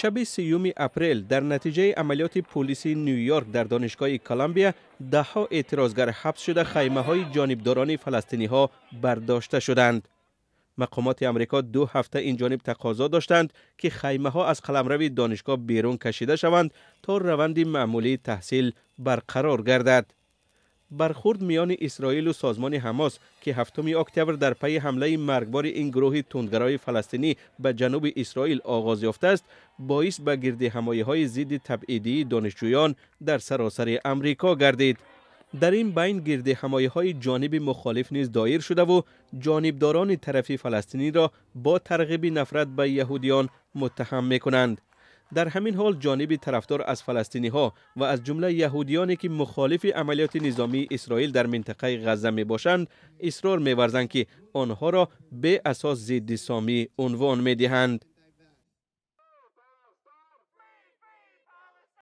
شب سیوم اپریل در نتیجه عملیات پلیس نیویورک در دانشگاه کلمبیا ده ها اعتراضگر حبس شده خیمه های جانبداران فلسطینی ها برداشته شدند. مقامات امریکا دو هفته این جانب تقاضا داشتند که خیمه ها از قلمرو دانشگاه بیرون کشیده شوند تا روند معمولی تحصیل برقرار گردد. برخورد میان اسرائیل و سازمان حماس که هفتم اکتبر در پی حمله مرگبار این گروه تندگرای فلسطینی به جنوب اسرائیل آغاز یافته است باعث به گرد همایه های ضد تبعیدی دانشجویان در سراسر امریکا گردید در این بین گرد همایه های جانب مخالف نیز دایر شده و جانبداران طرفی فلسطینی را با ترغیب نفرت به یهودیان متهم می کنند. در همین حال جانب طرفدار از فلسطینی ها و از جمله یهودیانی که مخالف عملیات نظامی اسرائیل در منطقه غزه می باشند اصرار می که آنها را به اساس ضد سامی عنوان می دهند.